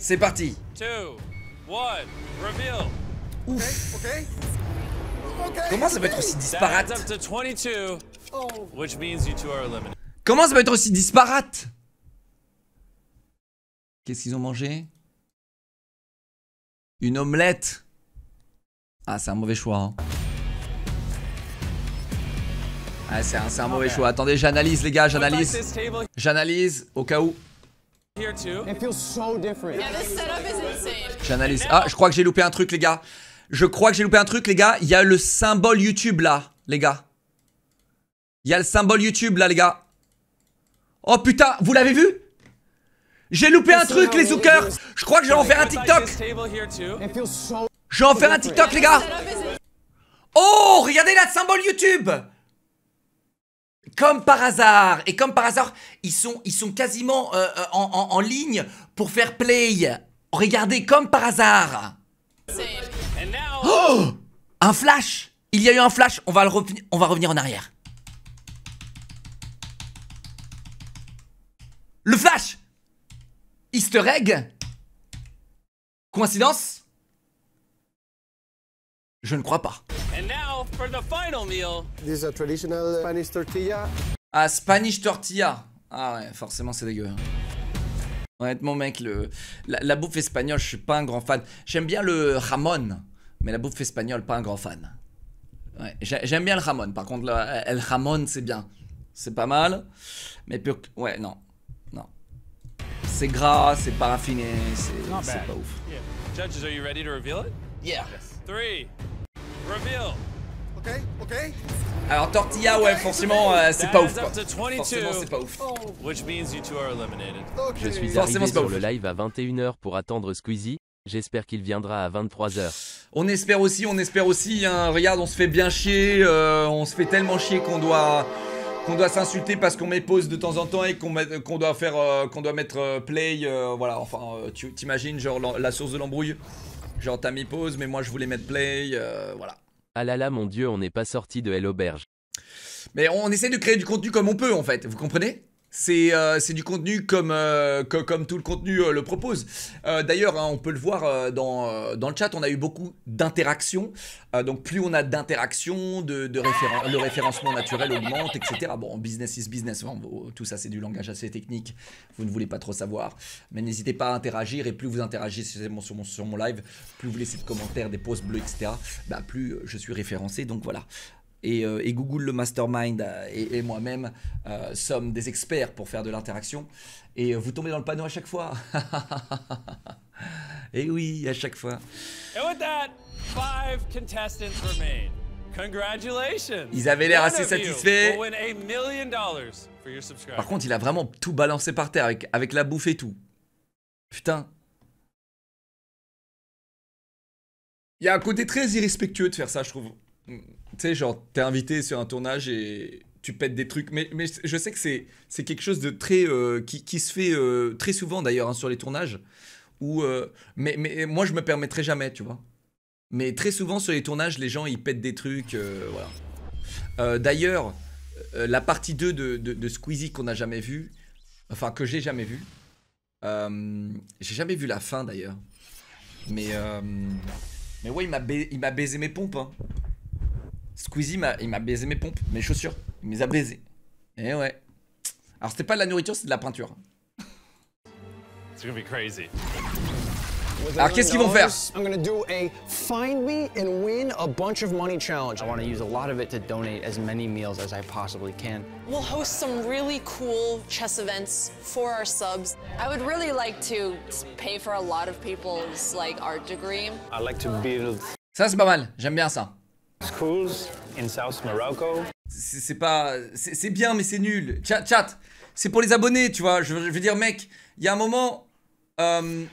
C'est parti. Ouf. Comment ça peut être aussi disparate oh. Comment ça peut être aussi disparate Qu'est-ce qu'ils ont mangé Une omelette Ah, c'est un mauvais choix. Hein. Ah, c'est un, un mauvais choix. Attendez, j'analyse les gars, j'analyse. J'analyse au cas où. J'analyse. Ah, je crois que j'ai loupé un truc, les gars. Je crois que j'ai loupé un truc, les gars. Il y a le symbole YouTube là, les gars. Il y a le symbole YouTube là, les gars. Oh putain, vous l'avez vu J'ai loupé un truc, les zookers. Je crois que je vais en faire un TikTok. Je vais en faire un TikTok, les gars. Oh, regardez là, le symbole YouTube comme par hasard, et comme par hasard, ils sont, ils sont quasiment euh, euh, en, ligne pour faire play. Regardez, comme par hasard. Oh Un flash Il y a eu un flash, on va, le on va revenir en arrière. Le flash Easter egg Coïncidence Je ne crois pas. And now for the final meal. This is a traditional Spanish tortilla. Ah, Spanish tortilla. Ah ouais, forcément c'est dégueu. Hein. Honnêtement mec, le, la, bouffe espagnole, je suis pas un grand fan. J'aime bien le ramon, mais la bouffe espagnole, pas un grand fan. Ouais, j'aime bien le ramon, par contre le, le c'est bien. C'est pas mal, mais pur... Ouais, non. Non. C'est gras, c'est pas paraffiné, c'est pas ouf. Yeah. Judges, are you ready to reveal it? Yeah. Yes. Three, alors tortilla ouais euh, forcément c'est pas ouf Forcément c'est pas ouf. Je suis arrivé sur le live à 21h pour attendre Squeezie. J'espère qu'il viendra à 23h. On espère aussi, on espère aussi. Hein. Regarde, on se fait bien chier. Euh, on se fait tellement chier qu'on doit qu'on doit s'insulter parce qu'on met pause de temps en temps et qu'on doit faire euh, qu'on doit mettre play voilà enfin tu t'imagines genre la, la, source de l'embrouille genre t'as mis pause mais moi je voulais mettre play voilà ah là là, mon Dieu, on n'est pas sorti de l'auberge. Mais on essaie de créer du contenu comme on peut, en fait, vous comprenez euh, c'est du contenu comme, euh, comme tout le contenu euh, le propose. D'ailleurs, hein, on peut le voir dans, le chat, on a eu beaucoup d'interactions. donc plus on a d'interactions, de, de le référencement naturel augmente, etc. Bon, business is business, hein, tout ça c'est du langage assez technique, vous ne voulez pas trop savoir. Mais n'hésitez pas à interagir, et plus vous interagissez sur, mon, sur mon, live, plus vous laissez de commentaires, des pauses bleus, etc., bah, plus je suis référencé, donc voilà. Euh, et, Google le Mastermind euh, et, moi-même euh, sommes des experts pour faire de l'interaction. Et vous tombez dans le panneau à chaque fois. et oui, à chaque fois. Ils avaient l'air assez satisfaits. Par contre, il a vraiment tout balancé par terre avec, avec la bouffe et tout. Putain. Il y a un côté très irrespectueux de faire ça, je trouve. Mm tu sais, genre, t'es invité sur un tournage et tu pètes des trucs. Mais, mais je sais que c'est quelque chose de très. Euh, qui, qui, se fait euh, très souvent d'ailleurs hein, sur les tournages. Où, euh, mais, mais moi, je me permettrai jamais, tu vois. Mais très souvent sur les tournages, les gens ils pètent des trucs. voilà. d'ailleurs, la partie 2 de, de, Squeezie qu'on n'a jamais vue, enfin que j'ai jamais vue, j'ai jamais vu la fin d'ailleurs. Mais, mais ouais, il m'a baisé, baisé mes pompes. Hein. Squeezie, il m'a baisé mes pompes, mes chaussures. Il m'a baisé. a eh ouais. Alors, c'était pas de la nourriture, c'est de la peinture. It's gonna be crazy. Alors qu'est-ce qu'ils vont faire I'm vais do a find me and win a bunch of money challenge. I want to use a lot of it to donate as many meals as I possibly can. We'll host some really cool chess events for our subs. I would really like to pay for a lot of people's like art degree. I like to build. Ça c'est pas mal, j'aime bien ça. C'est pas. C'est bien, mais c'est nul. Chat, chat. C'est pour les abonnés, tu vois. Je, veux dire, mec, il y a un moment. Euh,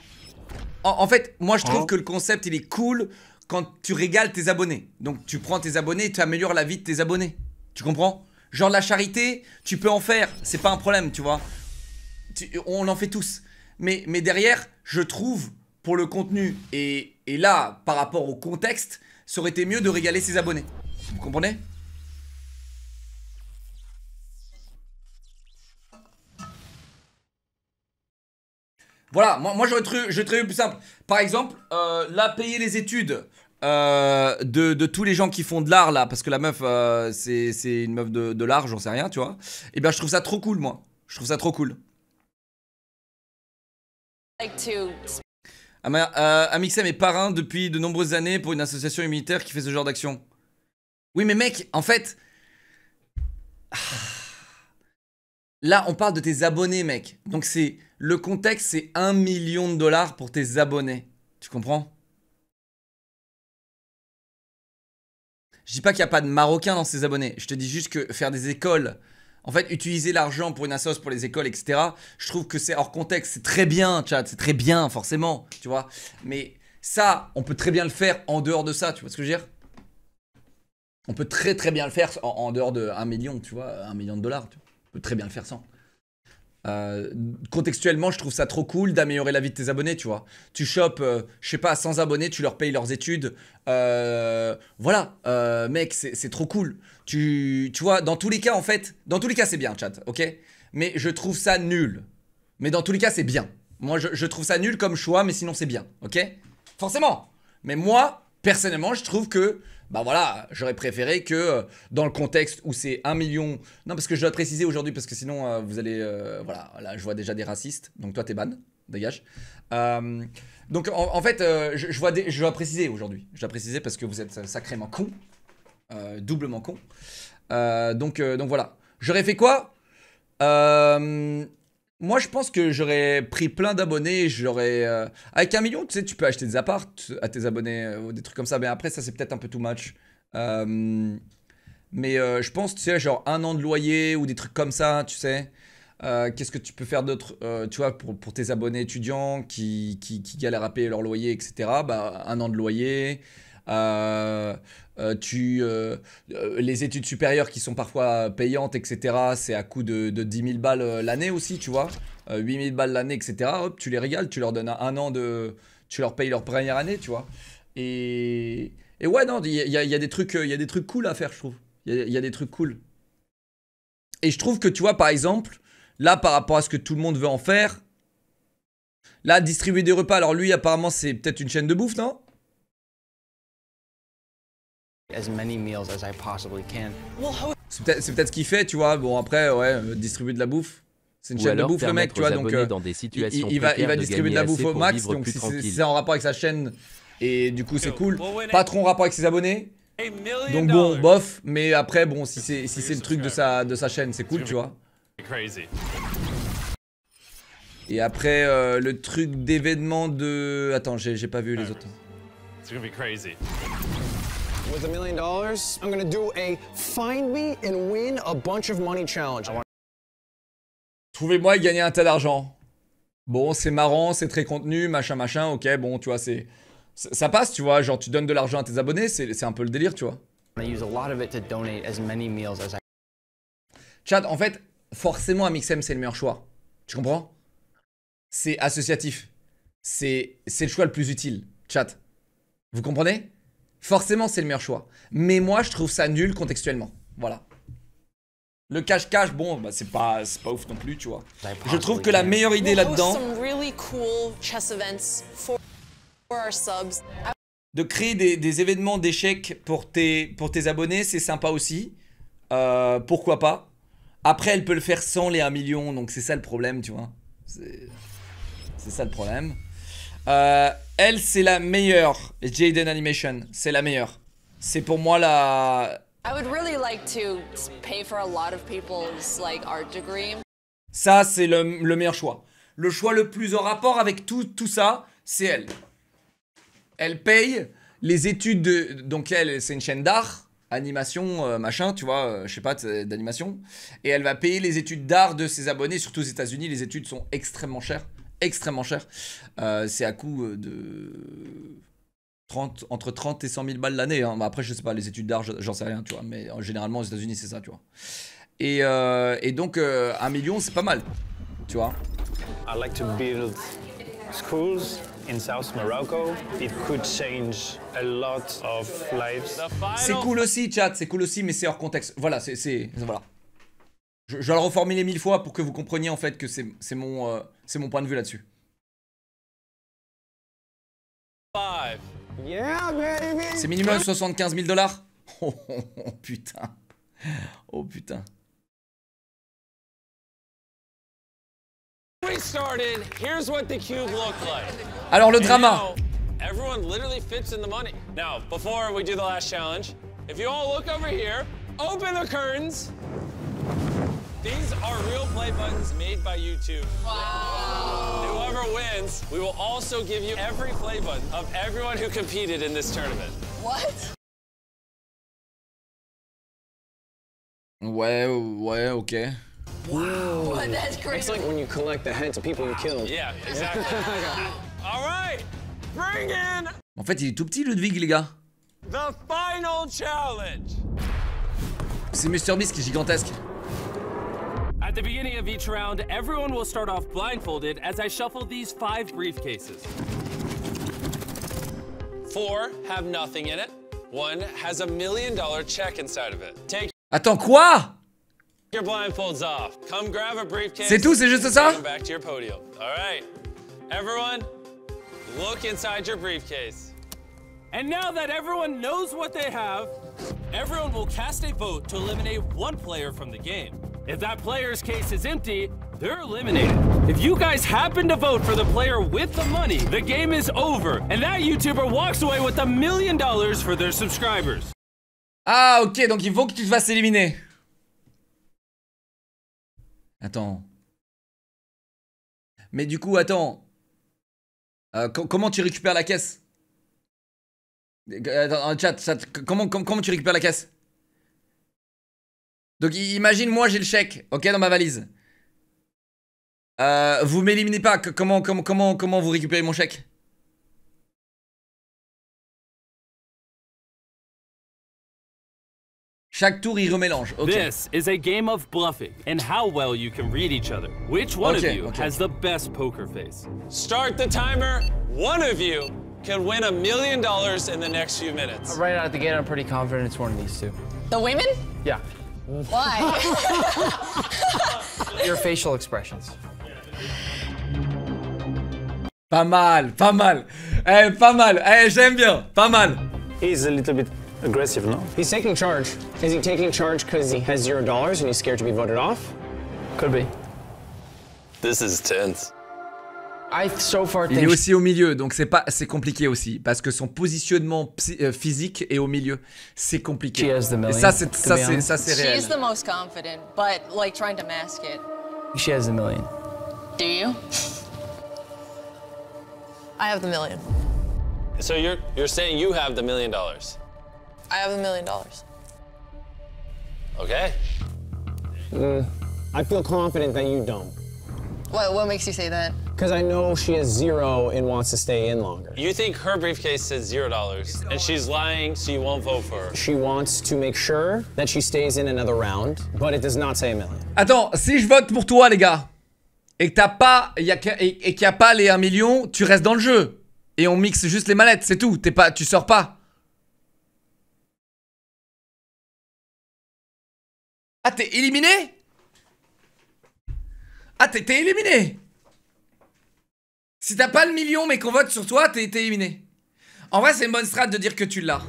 en, fait, moi, je trouve hein? que le concept, il est cool quand tu régales tes abonnés. Donc, tu prends tes abonnés tu améliores la vie de tes abonnés. Tu comprends Genre, la charité, tu peux en faire. C'est pas un problème, tu vois. on en fait tous. Mais, mais derrière, je trouve, pour le contenu, et, et là, par rapport au contexte, ça aurait été mieux de régaler ses abonnés. Vous comprenez Voilà, moi, moi j'aurais trouvé, plus simple. Par exemple, euh, là, payer les études euh, de, tous les gens qui font de l'art, là, parce que la meuf, euh, c'est une meuf de, l'art, j'en sais rien, tu vois. Et eh bien, je trouve ça trop cool, moi. Je trouve ça trop cool. Euh, Amixem est parrain depuis de nombreuses années pour une association humanitaire qui fait ce genre d'action. Oui, mais mec, en fait. Ah, là, on parle de tes abonnés, mec. Donc, c'est le contexte, c'est 1 million de dollars pour tes abonnés. Tu comprends Je dis pas qu'il n'y a pas de Marocains dans ces abonnés. Je te dis juste que faire des écoles en fait, utiliser l'argent pour une assoce, pour les écoles, etc. Je trouve que c'est hors contexte. C'est très bien, chat. C'est très bien, forcément. Tu vois. Mais ça, on peut très bien le faire en dehors de ça. Tu vois ce que je veux dire On peut très très bien le faire en, dehors de 1 million, tu vois, 1 million de dollars. Tu vois. On peut très bien le faire sans. Euh, contextuellement, je trouve ça trop cool d'améliorer la vie de tes abonnés, tu vois. Tu chopes, euh, je sais pas, 100 abonnés, tu leur payes leurs études. Euh, voilà, mec, c'est trop cool. Tu, tu vois, dans tous les cas, en fait, dans tous les cas, c'est bien, chat, ok Mais je trouve ça nul. Mais dans tous les cas, c'est bien. Moi, je, je trouve ça nul comme choix, mais sinon, c'est bien, ok Forcément Mais moi, personnellement, je trouve que, bah voilà, j'aurais préféré que euh, dans le contexte où c'est 1 million. Non, parce que je dois préciser aujourd'hui, parce que sinon, euh, vous allez. Euh, voilà, là, je vois déjà des racistes, donc toi, t'es ban, dégage. donc, en, fait, je, vois dois préciser aujourd'hui. Je dois préciser parce que vous êtes sacrément con, doublement con. donc, donc voilà. J'aurais fait quoi euh, moi, je pense que j'aurais pris plein d'abonnés, j'aurais... Euh, avec un million, tu sais, tu peux acheter des apparts à tes abonnés, euh, ou des trucs comme ça, mais après, ça, c'est peut-être un peu too much. Euh, mais je pense, tu sais, genre un an de loyer ou des trucs comme ça, tu sais. Qu'est-ce que tu peux faire d'autre, tu vois, pour, pour, tes abonnés étudiants qui, qui, qui, galèrent à payer leur loyer, etc. Bah, un an de loyer, euh, tu, euh, euh, les études supérieures qui sont parfois payantes, etc., c'est à coût de, de 10 000 balles l'année aussi, tu vois. 8 000 balles l'année, etc. Hop, tu les régales, tu leur donnes un an de. Tu leur payes leur première année, tu vois. Et. Et ouais, non, il y, a, des trucs, il y des trucs cool à faire, je trouve. Il y, y, a des trucs cool. Et je trouve que, tu vois, par exemple, là, par rapport à ce que tout le monde veut en faire, là, distribuer des repas, alors lui, apparemment, c'est peut-être une chaîne de bouffe, non c'est peut-être ce qu'il fait, tu vois. Bon, après, ouais, euh, distribuer de la bouffe. C'est une chaîne de bouffe, le mec, tu vois. Donc, euh, il, va, il va distribuer de la bouffe au max. Donc, si c'est en rapport avec sa chaîne, et du coup, c'est cool. Patron rapport avec ses abonnés. Donc, bon, bof. Mais après, bon, si c'est le truc de sa, de sa chaîne, c'est cool, tu vois. Et après, euh, le truc d'événement de. Attends, j'ai pas vu les autres. C'est With a million dollars, find me and win a bunch of money challenge. Ah, Trouvez-moi et gagnez un tas d'argent. Bon, c'est marrant, c'est très contenu, machin, machin, ok, bon, tu vois, c'est... Ça passe, tu vois, genre tu donnes de l'argent à tes abonnés, c'est un peu le délire, tu vois. Chat, en fait, forcément, Amixem c'est le meilleur choix. Tu comprends C'est associatif. C'est le choix le plus utile, chat. Vous comprenez Forcément, c'est le meilleur choix. Mais moi, je trouve ça nul contextuellement. Voilà. Le cache-cache, bon, bah, c'est pas, pas ouf non plus, tu vois. Je trouve que la meilleure idée là-dedans... De créer des, événements d'échecs pour tes, pour tes abonnés, c'est sympa aussi. Euh, pourquoi pas Après, elle peut le faire sans les 1 million, donc c'est ça le problème, tu vois. C'est ça le problème. Euh, elle, c'est la meilleure. Jaden Animation, c'est la meilleure. C'est pour moi la... Ça, c'est le, meilleur choix. Le choix le plus en rapport avec tout, tout ça, c'est elle. Elle paye les études de... Donc elle, c'est une chaîne d'art animation, euh, machin, tu vois, euh, je sais pas, d'animation. Et elle va payer les études d'art de ses abonnés, surtout aux États-Unis, les études sont extrêmement chères extrêmement cher. Euh, c'est à coût euh, de 30, entre 30 et 100 000 balles l'année. Hein. Bah, après, je sais pas, les études d'art, j'en sais rien, tu vois. Mais euh, généralement, aux États-Unis, c'est ça, tu vois. Et, donc, un million, c'est pas mal, tu vois. C'est cool aussi, chat, c'est cool aussi, mais c'est hors contexte. Voilà, c'est. Voilà. Je, je le reformuler mille fois pour que vous compreniez en fait que c'est mon, euh, mon point de vue là-dessus. C'est minimum 75 000 dollars oh, oh, oh, oh putain. Oh putain. Alors le drama. Everyone literally fits in the money. Now, before we do the last challenge, if you all look over here, open the curtains. These are real play buttons made by YouTube. Wow. Whoever wins, we will also give you every play button of everyone who competed in this tournament. What? Well, well, ok. Wow. wow. That's crazy. It's like when you collect the heads of people you killed. Yeah, exactly. All right, bring in... En fait, il est tout petit, Ludwig, les gars. The final challenge. C'est Mr. Beast qui est gigantesque. At the beginning of each round, everyone will start off blindfolded as I shuffle these five briefcases. Four have nothing in it. One has a million dollar check inside of it. Take Attends, quoi? your blindfolds off. Come grab a briefcase. C'est tout, c'est juste ça? Come back to your podium. All right. Everyone, look inside your briefcase. And now that everyone knows what they have, everyone will cast a vote to eliminate one player from the game. If that player's case is empty, they're eliminated. If you guys happen to vote for the player with the money, the game is over, and that YouTuber walks away with a million dollars for their subscribers. Ah, ok, donc il faut que tu te fasses éliminer. Attends. Mais du coup, attends. Euh, comment tu récupères la caisse euh, Attends, chat, chat comment, comment tu récupères la caisse donc imagine, moi j'ai le chèque, ok, dans ma valise. Euh, vous m'éliminez pas, comment, comment, comment, comment vous récupérez mon chèque Chaque tour, il remélange. Ok. This is a game of bluffing and how well you can read each other. Which one of you has the best poker face? Start the timer. One of you can win a million dollars in the next few minutes. Right out of the gate, I'm pretty confident it's one of these two. The women? Yeah. Why? Your facial expressions. Pas mal, pas mal. Eh, pas mal. Eh, j'aime bien. Pas mal. He's a little bit aggressive, no? He's taking charge. Is he taking charge because he has zero dollars and he's scared to be voted off? Could be. This is tense. Il est aussi au milieu, donc c'est pas, c'est compliqué aussi parce que son positionnement euh, physique est au milieu. C'est compliqué. Et ça, c'est ça, c'est ça, c'est réel. She's the most confident, but like trying to mask it. She has a million. Do you? I have the million. So you're you're saying you have the million dollars? I have the million dollars. Okay. Uh, I feel confident that you don't. What what makes you say that? Because I know she has zero and wants to stay in longer. You think her briefcase says zero dollars, and she's lying, so you won't vote for her. She wants to make sure that she stays in another round, but it does not say a million. Attends, si je vote pour toi, les gars, et que t'as pas, y a, et, et qu'il n'y a pas les 1 million, tu restes dans le jeu. Et on mixe juste les mallettes, c'est tout. T'es pas, tu sors pas. Ah, t'es éliminé Ah, t'es éliminé si t'as pas le million mais qu'on vote sur toi, t'es éliminé. En vrai, c'est une bonne strat de dire que tu l'as.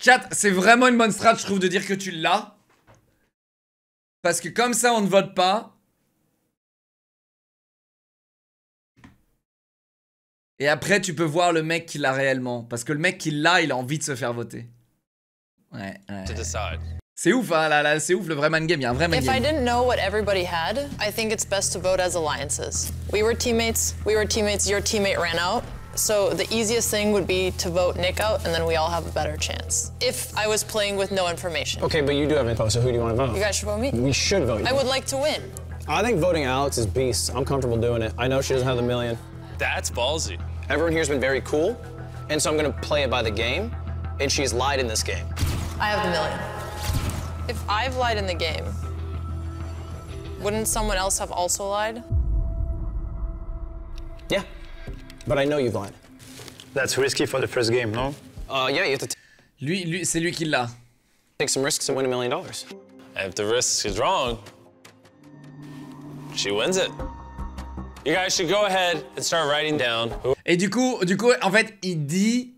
Chat, c'est vraiment une bonne strat, je trouve, de dire que tu l'as. Parce que comme ça, on ne vote pas. Et après, tu peux voir le mec qui l'a réellement. Parce que le mec qui l'a, il a envie de se faire voter. Ouais, ouais. C'est ouf, hein, là, là c'est ouf, le vrai man game, il y a un vrai man If game. I didn't know what everybody had, I think it's best to vote as alliances. We were teammates, we were teammates, your teammate ran out. So the easiest thing would be to vote Nick out, and then we all have a better chance. If I was playing with no information. Okay, but you do have info, so who do you want to vote? You guys should vote me. We should vote you. I would like to win. I think voting Alex is beast. I'm comfortable doing it. I know she doesn't have the million. That's ballsy. Everyone here's been very cool, and so I'm gonna play it by the game, and she's lied in this game. I have the million. If I've lied in the game, wouldn't someone else have also lied? Yeah, but I know you've lied. That's risky for the first game, no? Uh, yeah, you have to Lui, lui c'est lui qui l'a. Take some risks and win a million dollars. If the risk is wrong, she wins it. You guys should go ahead and start writing down. Et du coup, du coup, en fait, il dit,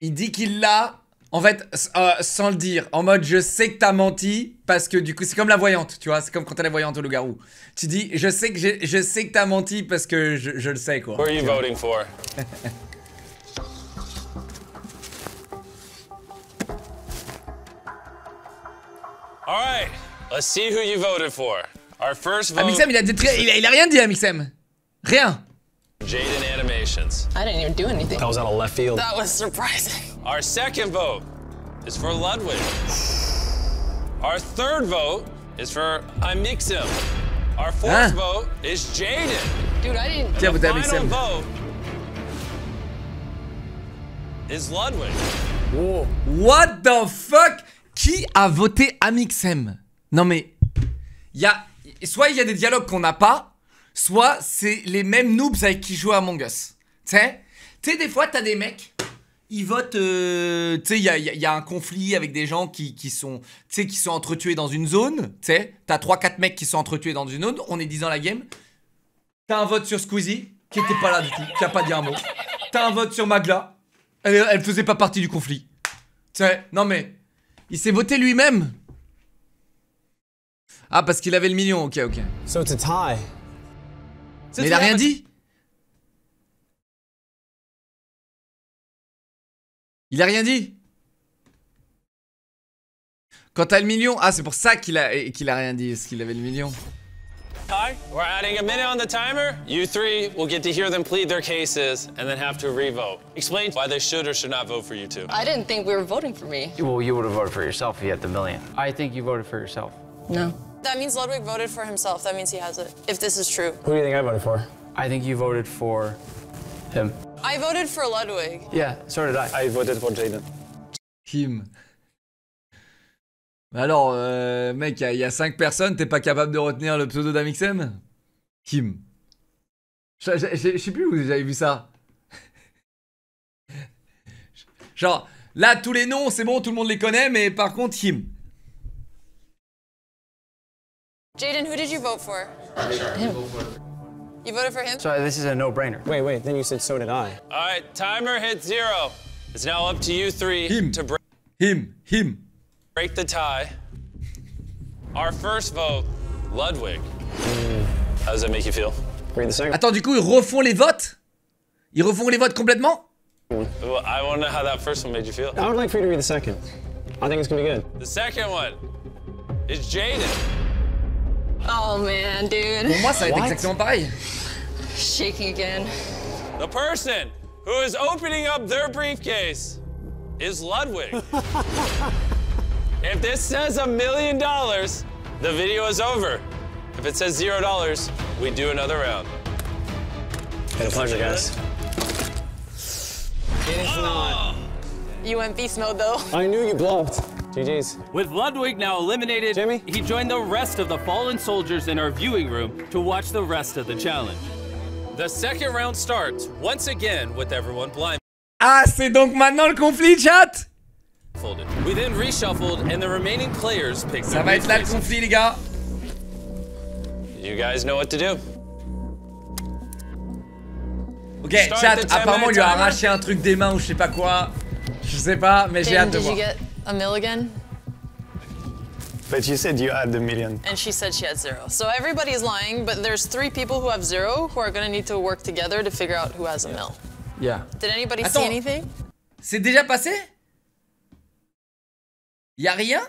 il dit qu'il l'a En fait, euh, sans le dire, en mode je sais que t'as menti parce que du coup c'est comme la voyante, tu vois, c'est comme quand t'as la voyante au loup-garou. Tu dis je sais que je sais que t'as menti parce que je, le sais quoi. All right, let's see who you voted for. Our first ah, vote. Amixem, il a, rien dit Amixem. Rien. I didn't even do anything. That was out of left field. That was surprising. Our second vote is for Ludwig. Our third vote is for Amixem Our fourth vote is Jaden. Dude, I didn't. yeah, vote is Ludwig. What the fuck? Qui a voté Amixem Non mais, soit il y a des dialogues qu'on n'a pas, soit c'est les mêmes noobs avec qui jouent Among Us. Tu sais, des fois, t'as des mecs, ils votent. Euh, tu sais, il y a, un conflit avec des gens qui, qui sont, qui sont entretués dans une zone. Tu sais, t'as 3-4 mecs qui sont entretués dans une zone. On est 10 ans la game. T'as un vote sur Squeezie, qui était pas là du tout, qui a pas dit un mot. T'as un vote sur Magla. Elle, faisait pas partie du conflit. Tu sais, non mais. Il s'est voté lui-même. Ah, parce qu'il avait le million, ok, ok. Mais il a rien dit Il a rien dit Quand t'as le million Ah, c'est pour ça qu'il a, qu'il a rien dit, parce qu'il avait le million. Hi, we're adding a minute on the timer. You three will get to hear them plead their cases and then have to re-vote. Explain why they should or should not vote for you two. I didn't think we were voting for me. Well, you would have voted for yourself if you had the million. I think you voted for yourself. No. That means Ludwig voted for himself. That means he has it, if this is true. Who do you think I voted for? I think you voted for him. I voted for Ludwig. Yeah, so I. voted for Jaden. Kim. Alors, euh, mec, il y, a cinq personnes, t'es pas capable de retenir le pseudo d'Amixem Kim. Je sais plus où j'avais vu ça. Genre, là, tous les noms, c'est bon, tout le monde les connaît, mais par contre, Kim. Jaden, who did you vote for? You voted for him? So uh, this is a no-brainer. Wait, wait, then you said so did I. All right, timer hit zero. It's now up to you three him. to break... Him, him. Break the tie. Our first vote, Ludwig. Mm. How does that make you feel? Read the second. Attends, du coup, ils refont les votes? Ils refont les votes complètement? Mm. Well, I want to know how that first one made you feel. I would like for you to read the second. I think it's gonna be good. The second one is Jaden. Oh man, dude. Pour moi, ça va être exactement pareil. Shaking again. The person who is opening up their briefcase is Ludwig. if this says a million dollars, the video is over. If it says zero dollars, we do another round. A pleasure, guys. It is oh. not. You went beast mode, though. I knew you bluffed. GG's. With Ludwig now eliminated, Jimmy? he joined the rest of the fallen soldiers in our viewing room to watch the rest of the challenge. The second round starts once again with everyone blind. Ah, c'est donc maintenant le conflit, chat Folded. We then reshuffled and the remaining players picked Ça va être là le conflit, les gars. You guys know what to do. Ok, Start chat, apparemment, il lui a arraché un truc des mains ou je sais pas quoi. Je sais pas, mais j'ai hâte de voir. A milligan? But you said you had a million. And she said she had zero. So everybody's lying, but there's three people who have zero who are going to need to work together to figure out who has a mill. Yeah. Did anybody Attends. see anything? C'est déjà passé Y a rien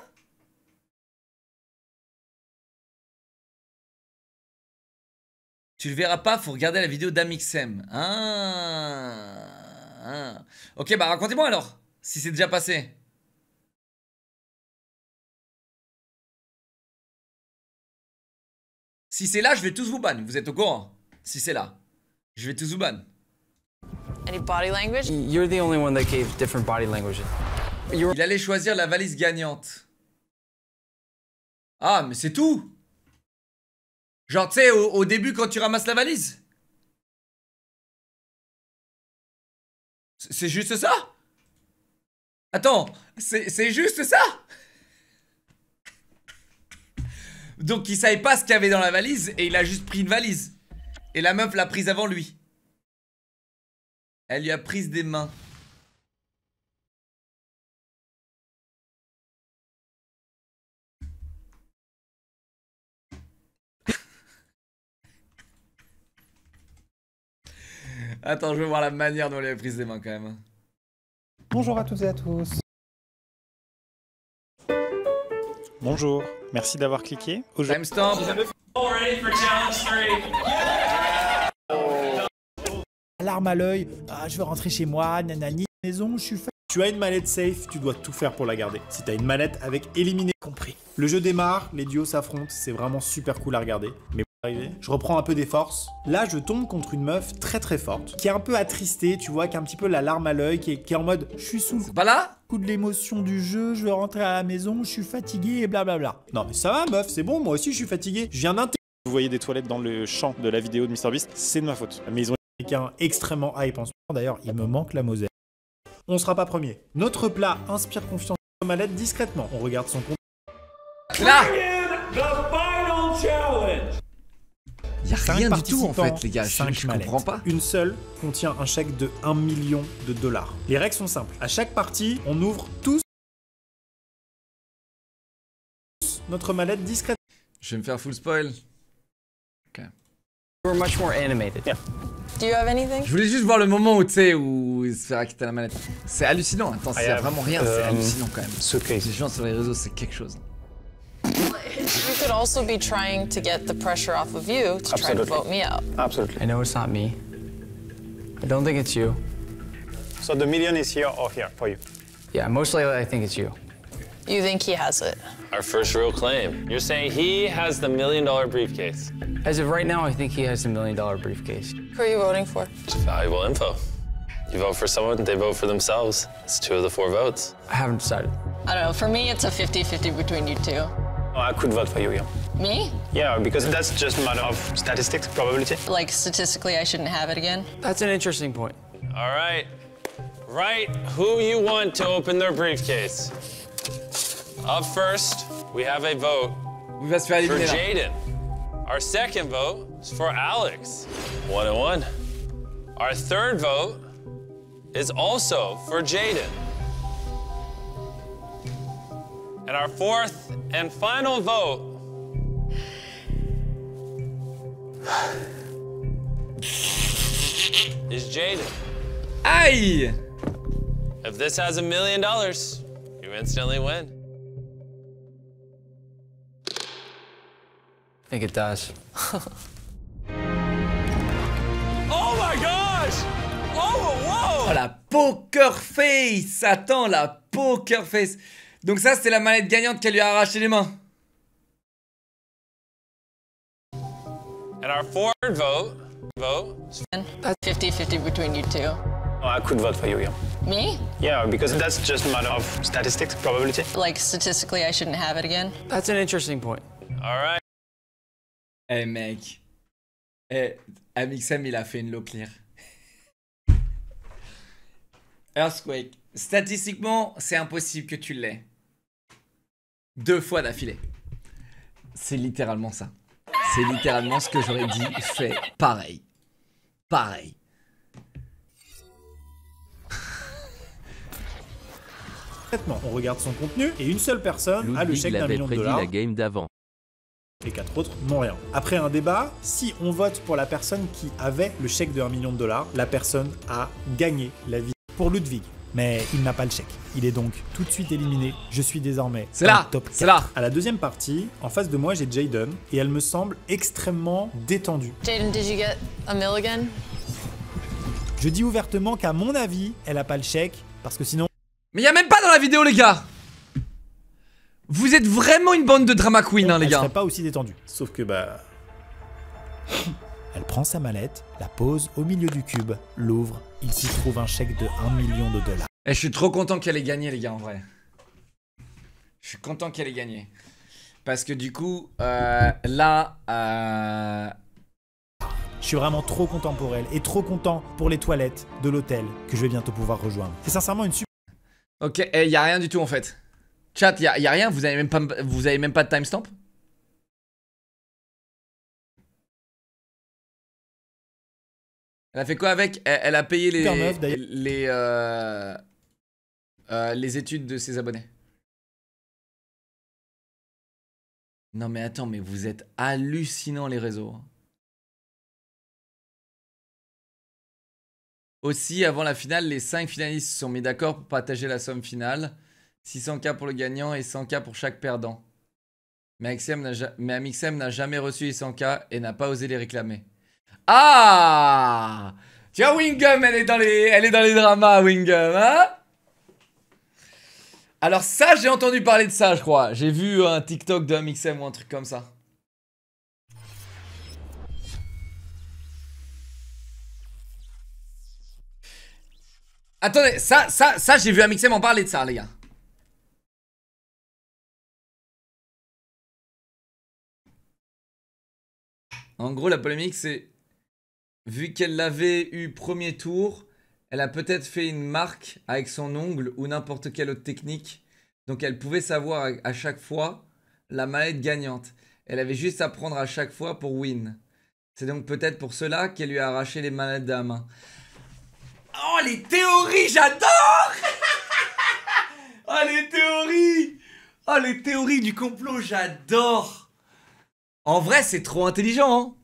Tu le verras pas, faut regarder la vidéo d'Amixem. Ah, ah. Ok, bah racontez-moi alors, si c'est déjà passé. Si c'est là, je vais tous vous ban. Vous êtes au courant Si c'est là, je vais tous vous ban. Any body language? You're the only one that gave different body Il allait choisir la valise gagnante. Ah, mais c'est tout Genre, tu sais, au, au début, quand tu ramasses la valise C'est juste ça Attends, c'est juste ça donc il savait pas ce qu'il y avait dans la valise et il a juste pris une valise. Et la meuf l'a prise avant lui. Elle lui a prise des mains. Attends, je veux voir la manière dont elle a prise des mains quand même. Hein. Bonjour à toutes et à tous. Bonjour, merci d'avoir cliqué. Aujourd'hui, Alarme à l'œil, ah, je veux rentrer chez moi, nanani, maison, je suis fait. Tu as une mallette safe, tu dois tout faire pour la garder. Si tu as une mallette avec éliminer, compris. Le jeu démarre, les duos s'affrontent, c'est vraiment super cool à regarder. Je reprends un peu des forces. Là, je tombe contre une meuf très très forte, qui est un peu attristée, tu vois, qui a un petit peu la larme à l'œil, qui, est en mode « je suis sous voilà pas là coup de l'émotion du jeu, je veux rentrer à la maison, je suis fatigué et blablabla. Bla bla. Non mais ça va meuf, c'est bon, moi aussi je suis fatigué, je viens d'inter... Vous voyez des toilettes dans le champ de la vidéo de beast c'est de ma faute. Mais ils ont quelqu'un extrêmement hype en ce moment, d'ailleurs il me manque la Moselle. On sera pas premier. Notre plat inspire confiance au malade discrètement. On regarde son compte. Là il n'y a rien du tout en fait, les gars. je, comprends pas. Une seule contient un chèque de 1 million de dollars. Les règles sont simples. À chaque partie, on ouvre tous notre mallette discrète. Je vais me faire full spoil. Ok. much more animated. Do you have anything? Je voulais juste voir le moment où tu sais où il se fait quitter la mallette. C'est hallucinant. Attends, c'est ah, vraiment rien. c'est euh, hallucinant quand même. Ce Les gens sur les réseaux, c'est quelque chose. You could also be trying to get the pressure off of you to Absolutely. try to vote me out. Absolutely. I know it's not me. I don't think it's you. So the million is here or here for you? Yeah, mostly I think it's you. You think he has it? Our first real claim. You're saying he has the million dollar briefcase. As of right now, I think he has the million dollar briefcase. Who are you voting for? It's valuable info. You vote for someone, they vote for themselves. It's two of the four votes. I haven't decided. I don't know. For me, it's a 50 50 between you two. Oh, I could vote for you, yeah. Me? Yeah, because that's just a matter of statistics, probability. Like, statistically, I shouldn't have it again? That's an interesting point. All right. Write who you want to open their briefcase. Up first, we have a vote for Jaden. Our second vote is for Alex. One and one. Our third vote is also for Jaden. And our fourth and final vote. is Jaden. Aye! If this has a million dollars, you instantly win. I think it does. oh my gosh! Oh, whoa! Oh, la poker face! Attends, la poker face! Donc ça, c'est la manette gagnante qu'elle lui a arraché les mains. And our fourth vote, vote. 50-50 between you two. Oh, I could vote for you, yeah. Me? Yeah, because that's just a matter of statistics, probability. Like, statistically, I shouldn't have it again. That's an interesting point. All right. Hey, eh, mec. Hey, eh, Amixem, il a fait une low clear. Earthquake. Statistiquement, c'est impossible que tu l'aies. Deux fois d'affilée. C'est littéralement ça. C'est littéralement ce que j'aurais dit, fait pareil. Pareil. On regarde son contenu et une seule personne a le chèque d'un million de dollars. la game d'avant. Les quatre autres n'ont rien. Après un débat, si on vote pour la personne qui avait le chèque de 1 million de dollars, la personne a gagné la vie. Pour Ludwig, mais il n'a pas le chèque. Il est donc tout de suite éliminé. Je suis désormais c'est là, top 4. Là. À la deuxième partie, en face de moi, j'ai Jaden et elle me semble extrêmement détendue. Jaden, did you get a again Je dis ouvertement qu'à mon avis, elle a pas le chèque parce que sinon Mais il y a même pas dans la vidéo les gars. Vous êtes vraiment une bande de drama queen hein, les gars. Elle serait pas aussi détendue. Sauf que bah elle prend sa mallette, la pose au milieu du cube, l'ouvre, il s'y trouve un chèque de 1 million de dollars. Et eh, je suis trop content qu'elle ait gagné, les gars, en vrai. Je suis content qu'elle ait gagné. Parce que du coup, euh, là... Euh, je suis vraiment trop content pour elle et trop content pour les toilettes de l'hôtel que je vais bientôt pouvoir rejoindre. C'est sincèrement une super... Ok, il eh, n'y a rien du tout en fait. Chat, il n'y a, rien, vous n'avez même, pas, vous avez même pas de timestamp Elle a fait quoi avec elle, a payé les euh, euh, les, études de ses abonnés. Non mais attends, mais vous êtes hallucinant les réseaux. Hein. Aussi, avant la finale, les 5 finalistes se sont mis d'accord pour partager la somme finale. 600K pour le gagnant et 100K pour chaque perdant. Mais Amixem n'a jamais reçu les 100K et n'a pas osé les réclamer. Ah Tiens, Wingum, elle est dans les, elle est dans les dramas, Wingum, hein Alors ça, j'ai entendu parler de ça, je crois. J'ai vu un TikTok d'un MXM ou un truc comme ça. Attendez, ça, ça, ça, j'ai vu un MXM en parler de ça, les gars. En gros, la polémique, c'est vu qu'elle l'avait eu premier tour, elle a peut-être fait une marque avec son ongle ou n'importe quelle autre technique. Donc elle pouvait savoir à chaque fois la mallette gagnante. Elle avait juste à prendre à chaque fois pour win. C'est donc peut-être pour cela qu'elle lui a arraché les mallettes de main. Oh les théories, j'adore Oh les théories Oh les théories du complot, j'adore En vrai, c'est trop intelligent, hein.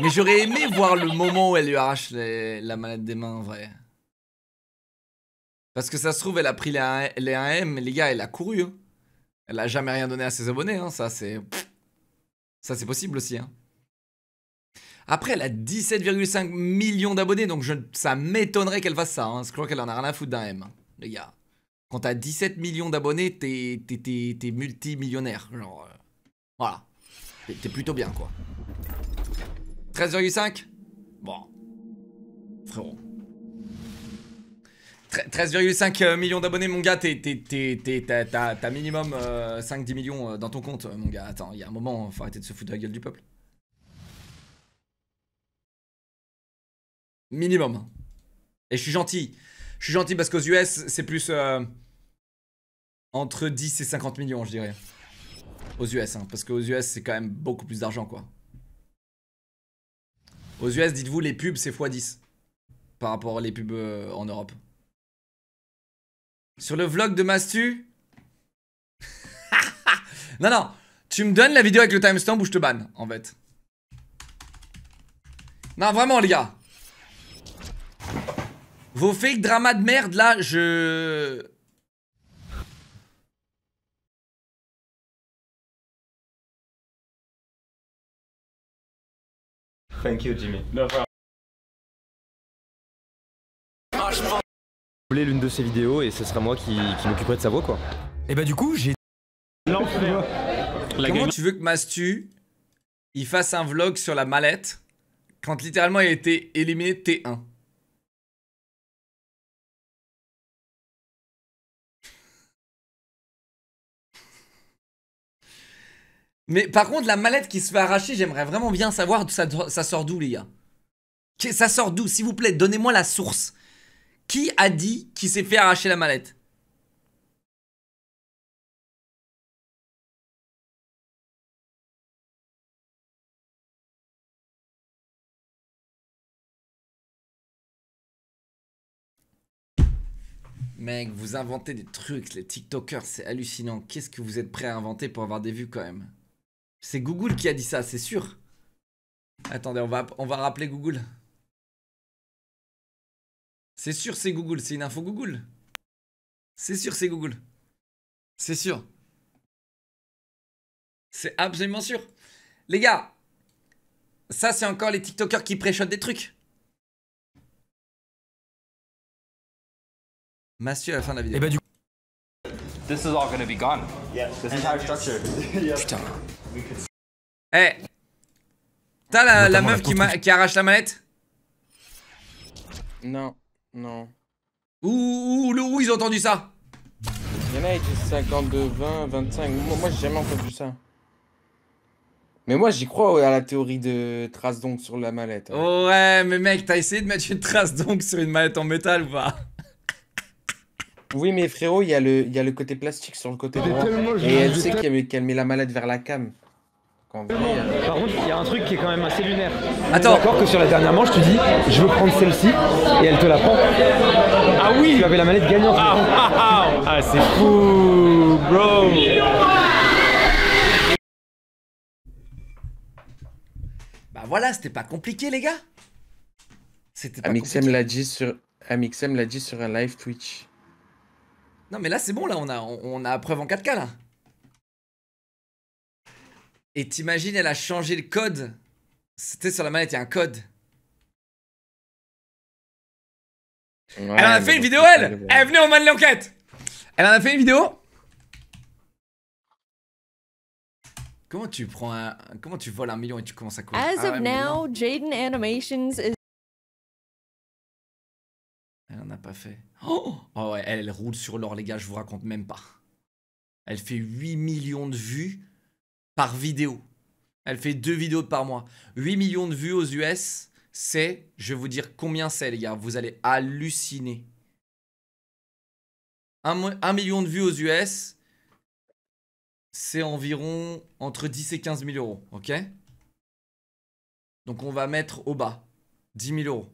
Mais j'aurais aimé voir le moment où elle lui arrache la manette des mains, en vrai. Parce que ça se trouve, elle a pris les, 1, les m les gars, elle a couru. Hein. Elle a jamais rien donné à ses abonnés, hein. ça c'est... Ça c'est possible aussi. Hein. Après, elle a 17,5 millions d'abonnés, donc ça m'étonnerait qu'elle fasse ça. Je crois qu'elle en a rien à foutre d'un M, les gars. Quand t'as 17 millions d'abonnés, t'es multimillionnaire. Genre, euh, voilà. T'es plutôt bien, quoi. 13,5 Bon. Frérot. 13,5 euh, millions d'abonnés, mon gars, t'as minimum 5-10 euh, millions euh, dans ton compte, mon gars. Attends, il y a un moment, faut arrêter de se foutre de la gueule du peuple. Minimum. Et je suis gentil. Je suis gentil parce qu'aux US, c'est plus entre 10 et 50 millions, je dirais. Aux US, hein, parce qu'aux US, c'est quand même beaucoup plus d'argent, quoi. Aux US, dites-vous, les pubs, c'est x10 par rapport aux pubs euh, en Europe. Sur le vlog de Mastu Non, non, tu me donnes la vidéo avec le timestamp ou je te banne, en fait. Non, vraiment, les gars. Vos fake dramas de merde, là, je... Thank you, Jimmy. Ah, voulais l'une de ses vidéos et ce sera moi qui, m'occuperai de sa voix, quoi. Et eh bah, ben, du coup, j'ai. L'enfer. Comment tu veux que Mastu il fasse un vlog sur la mallette quand littéralement il a été éliminé T1 Mais par contre, la mallette qui se fait arracher, j'aimerais vraiment bien savoir ça, ça sort d'où, les gars. Ça sort d'où S'il vous plaît, donnez-moi la source. Qui a dit qu'il s'est fait arracher la mallette Mec, vous inventez des trucs, les TikTokers, c'est hallucinant. Qu'est-ce que vous êtes prêts à inventer pour avoir des vues quand même c'est Google qui a dit ça, c'est sûr. Attendez, on va, on va rappeler Google. C'est sûr, c'est Google. C'est une info Google. C'est sûr, c'est Google. C'est sûr. C'est absolument sûr. Les gars, ça, c'est encore les TikTokers qui préchotent des trucs. à la fin de la vidéo. Eh ben, this is all be gone. this Putain. Eh T'as la, meuf qui, qui, arrache la mallette Non, non. Ouh, ouh, ouh, ils ont entendu ça Y'en a, ils 52, 20, 25. Moi, moi j'ai jamais entendu ça. Mais moi, j'y crois à la théorie de trace donc sur la mallette. Oh ouais, mais mec, t'as essayé de mettre une trace donc sur une mallette en métal ou pas oui, mais frérot, il y, a le, il y le côté plastique sur le côté droit. Et elle sait qu'elle met la mallette vers la cam. Quand Par contre, il y a un truc qui est quand même assez lunaire. Attends. D'accord que sur la dernière manche, tu dis, je veux prendre celle-ci, et elle te la prend. Ah oui Tu avais la mallette gagnante. Ah, ah, ah. ah c'est fou, bro Bah voilà, c'était pas compliqué, les gars C'était pas Amixem l'a dit sur... Amixem l'a dit sur un live Twitch. Non mais là c'est bon là on a on, a preuve en 4K là. Et t'imagines elle a changé le code. C'était sur la manette il y a un code. elle en a fait une vidéo elle. Elle venue on main de l'enquête. Elle en a fait une vidéo. Comment tu prends un... comment tu voles un million et tu commences à courir As ah pas fait. Oh, ouais, elle, roule sur l'or, les gars, je vous raconte même pas. Elle fait 8 millions de vues par vidéo. Elle fait 2 vidéos par mois. 8 millions de vues aux US, c'est, je vais vous dire combien c'est, les gars, vous allez halluciner. 1, 1 million de vues aux US, c'est environ entre 10 et 15 000 euros, ok Donc on va mettre au bas 10 000 euros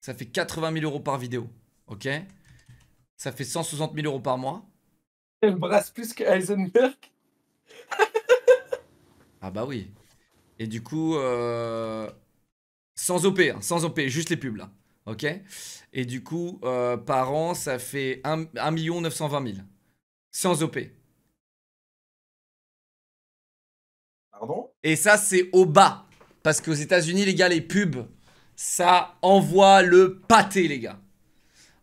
ça fait 80 000 euros par vidéo. Ok Ça fait 160 000 euros par mois. Elle brasse plus que Heisenberg. ah bah oui. Et du coup, euh, sans OP, hein, sans OP, juste les pubs là. Ok Et du coup, euh, par an, ça fait 1, 1 920 000. Sans OP. Pardon Et ça, c'est au bas. Parce qu'aux États-Unis, les gars, les pubs ça envoie le pâté, les gars.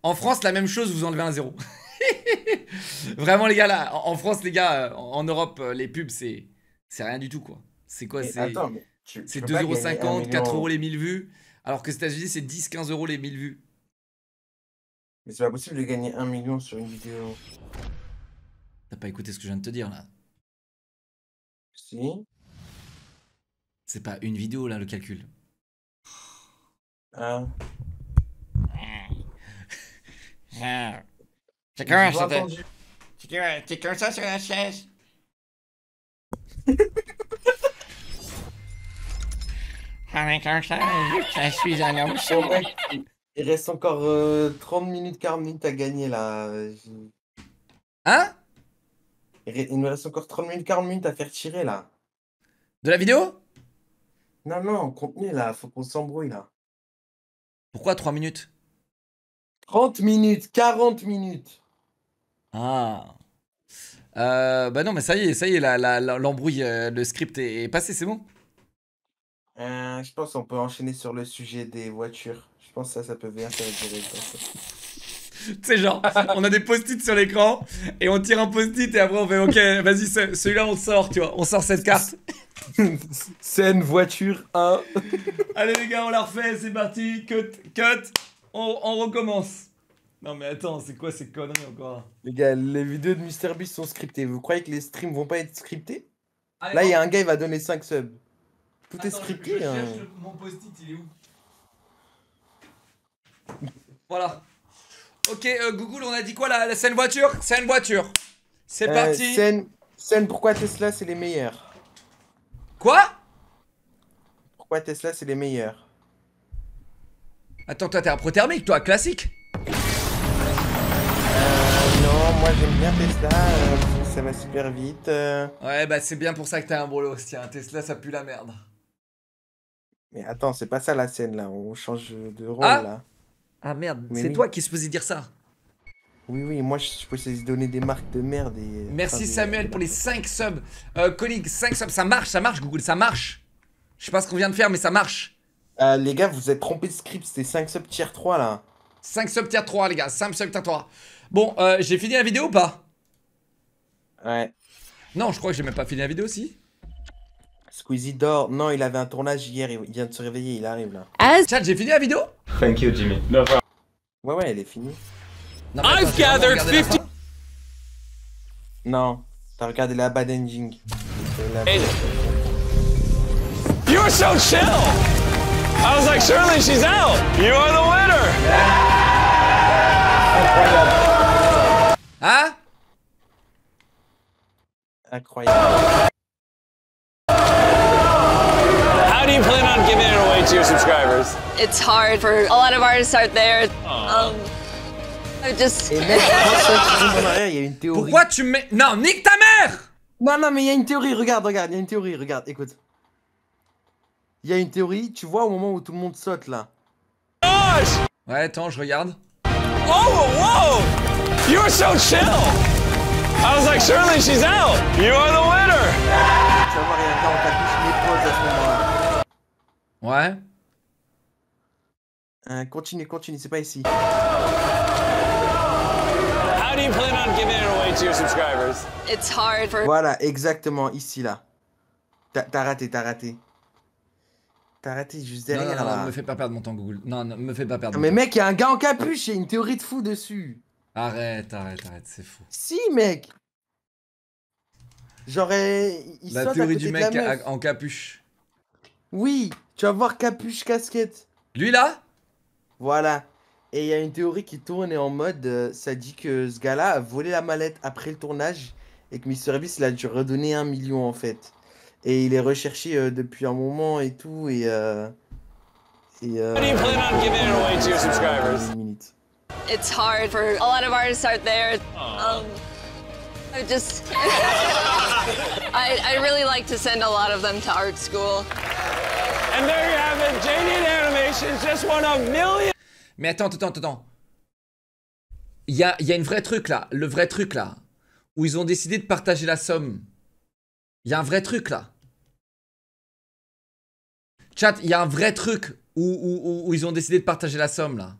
En France, la même chose, vous enlevez un zéro. Vraiment, les gars, là, en France, les gars, euh, en Europe, euh, les pubs, c'est rien du tout, quoi. C'est quoi C'est 2,50€, 4€ les 1000 vues, alors que États-Unis, c'est 10-15 euros les 1000 vues. Mais c'est pas possible de gagner 1 million sur une vidéo. T'as pas écouté ce que je viens de te dire, là Si. C'est pas une vidéo, là, le calcul. Hein? Hein C'est ça sur la chaise? je suis un homme Il reste encore 30 euh, minutes, 40 minutes à gagner là. Hein il, il nous reste encore 30 minutes, 40 minutes à faire tirer là. De la vidéo Non, non, contenu là, faut qu'on s'embrouille là. Pourquoi 3 minutes 30 minutes, 40 minutes. Ah. Euh, bah non, mais ça y est, ça y est, l'embrouille, la, la, euh, le script est, passé, c'est bon euh, Je pense qu'on peut enchaîner sur le sujet des voitures. Je pense que ça, ça peut bien faire Tu sais, genre, on a des post-it sur l'écran et on tire un post-it et après on fait, ok, vas-y, celui-là on sort, tu vois, on sort cette carte. Scène, voiture 1. Allez les gars, on la refait, c'est parti. Cut, cut. On, recommence. Non mais attends, c'est quoi ces conneries encore Les gars, les vidéos de MrBeast sont scriptées. Vous croyez que les streams vont pas être scriptés Là, il y a un gars, il va donner 5 subs. Tout est scripté. Hein. mon post-it, il est où Voilà. Ok, euh, Google, on a dit quoi la, scène voiture Scène voiture. C'est euh, parti. Scène, scène pourquoi Tesla, c'est les meilleurs Quoi Pourquoi Tesla c'est les meilleurs Attends, toi t'es un prothermique, toi, classique Euh, non, moi j'aime bien Tesla, euh, ça va super vite. Euh. Ouais, bah c'est bien pour ça que t'as un bolos. Tiens, Tesla, ça pue la merde. Mais attends, c'est pas ça la scène là, on change de rôle ah là. Ah merde, c'est toi qui se faisais dire ça. Oui, oui, moi je, peux se donner des marques de merde et... Merci Samuel pour les 5 subs. Euh, colleague, 5 subs, ça marche, ça marche Google, ça marche. Je sais pas ce qu'on vient de faire, mais ça marche. Euh, les gars, vous êtes trompés de script, c'était 5 subs tier 3 là. 5 subs tier 3 les gars, 5 subs tier 3. Bon, euh, j'ai fini la vidéo ou pas Ouais. Non, je crois que j'ai même pas fini la vidéo aussi Squeezie dort. Non, il avait un tournage hier, il vient de se réveiller, il arrive là. Chat, j'ai fini la vidéo Thank you Jimmy. Ouais, ouais, elle est finie. I've gathered 50. No, t'as regardé bad ending. You were so chill. I was like, surely she's out. You are the winner. Huh? Incredible. How do you plan on giving it away to your subscribers? It's hard for a lot of artists out there. Um, Pourquoi tu mets. Non, nique ta mère Non, non, mais il y a une théorie, regarde, regarde, il y a une théorie, regarde, écoute. Il y a une théorie, tu vois, au moment où tout le monde saute là. Ouais, attends, je regarde. Oh, wow You so chill I was like, surely she's out You are the winner Tu vas voir, il y a à ce moment-là. Ouais. Euh, continue, continue, c'est pas ici do you plan on giving away to your subscribers? It's hard for... Voilà, exactement, ici, là. T'as raté, t'as raté. T'as raté juste derrière, non, non, là. Non, me fais pas perdre mon temps, Google. Non, non, me fais pas perdre Mais mon mec, y a un gars en capuche et une théorie de fou dessus. Arrête, arrête, arrête, c'est fou. Si, mec J'aurais... La théorie du mec en capuche. Oui, tu vas voir capuche, casquette. Lui, là Voilà. Et il y a une théorie qui tourne et en mode, euh, ça dit que ce gars-là a volé la mallette après le tournage et que Mr. Beast l'a dû redonner un million en fait. Et il est recherché euh, depuis un moment et tout et. C'est euh, et It's hard for a lot of artists out there. Um, I just, I, I really like to send a lot of them to art school. And there you have it, JD Animations just won a million. Mais attends, attends, attends. Il y a, y a une vraie truc là, le vrai truc là, où ils ont décidé de partager la somme. Il y a un vrai truc là. Chat, il y a un vrai truc où, ils ont décidé de partager la somme là.